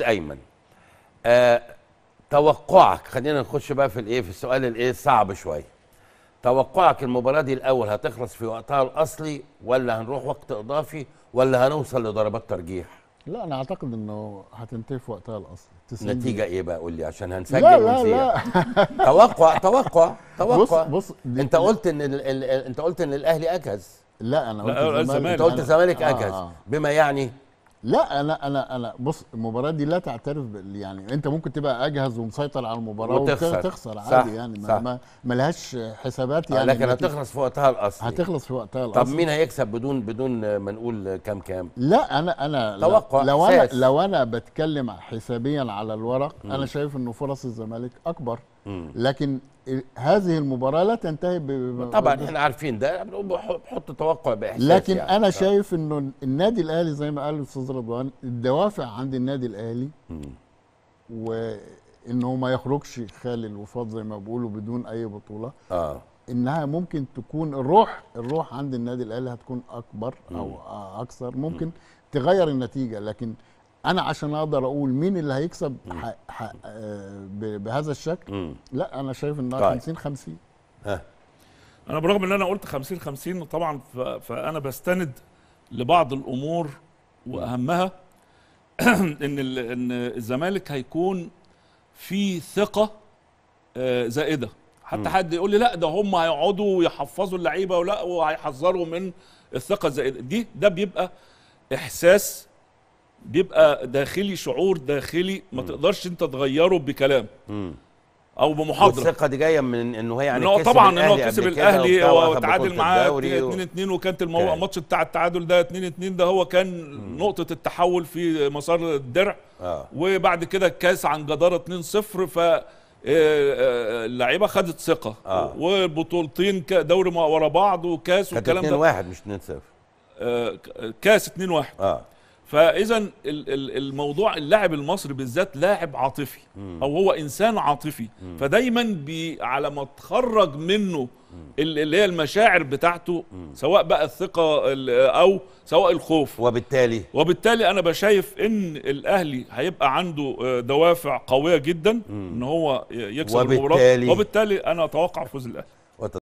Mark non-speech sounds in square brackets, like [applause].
ايمن آه، توقعك خلينا نخش بقى في الايه في السؤال الايه الصعب شويه توقعك المباراه دي الاول هتخلص في وقتها الاصلي ولا هنروح وقت اضافي ولا هنوصل لضربات ترجيح لا انا اعتقد انه هتنتهي في وقتها الاصلي نتيجه ايه بقى قول لي عشان هنسجل لا لا, لا. [laughs] توقع توقع توقع بص بص انت قلت ان الـ الـ انت قلت ان الاهلي اجهز لا انا قلت الزمالك انت قلت الزمالك آه، اجهز آه. بما يعني لا انا انا انا بص المباراه دي لا تعترف يعني انت ممكن تبقى اجهز ومسيطر على المباراه وتخسر وتخسر عادي صح يعني صح ما ملهاش حسابات يعني لكن هتخلص في وقتها الاصلي هتخلص في وقتها الاصلي طب مين هيكسب بدون بدون ما نقول كام كام لا انا انا توقع لو, لو انا لو انا بتكلم حسابيا على الورق انا شايف انه فرص الزمالك اكبر لكن هذه المباراه لا تنتهي ب... طبعا احنا عارفين ده بحط توقع باحساس لكن يعني. انا آه. شايف انه النادي الاهلي زي ما قال الاستاذ رضوان الدوافع عند النادي الاهلي وانه ما يخرجش خالي الوفاض زي ما بيقولوا بدون اي بطوله اه انها ممكن تكون الروح الروح عند النادي الاهلي هتكون اكبر او اكثر ممكن تغير النتيجه لكن انا عشان اقدر اقول مين اللي هيكسب آه، بهذا الشكل مم. لا انا شايف ان 50 50 ها انا برغم ان انا قلت 50 50 طبعا فانا بستند لبعض الامور واهمها [clears throat] ان ان الزمالك هيكون في ثقه آه، زائده حتى حد يقول لي لا ده هم هيقعدوا ويحفظوا اللعيبه ولا وهيحذروا من الثقه الزائده دي ده بيبقى احساس بيبقى داخلي شعور داخلي ما تقدرش انت تغيره بكلام م. او بمحاضره الثقه دي جايه من انه هي يعني إن طبعا انه كسب الاهلي وتعادل معاه 2 2 وكانت الماتش بتاع التعادل ده 2 2 ده هو كان م. نقطه التحول في مسار الدرع آه. وبعد كده الكاس عن جداره 2 0 ف آه، آه، اللعيبه خدت ثقه آه. وبطولتين دوري ورا بعض وكاس والكلام ده 2 1 مش 2 0 آه، كاس 2 1 اه فاذا الموضوع اللاعب المصري بالذات لاعب عاطفي او هو انسان عاطفي فدايما بي على ما تخرج منه اللي هي المشاعر بتاعته سواء بقى الثقه او سواء الخوف وبالتالي وبالتالي انا بشايف ان الاهلي هيبقى عنده آه، دوافع قويه جدا ان هو يكسب المباراه وبالتالي انا اتوقع فوز الاهلي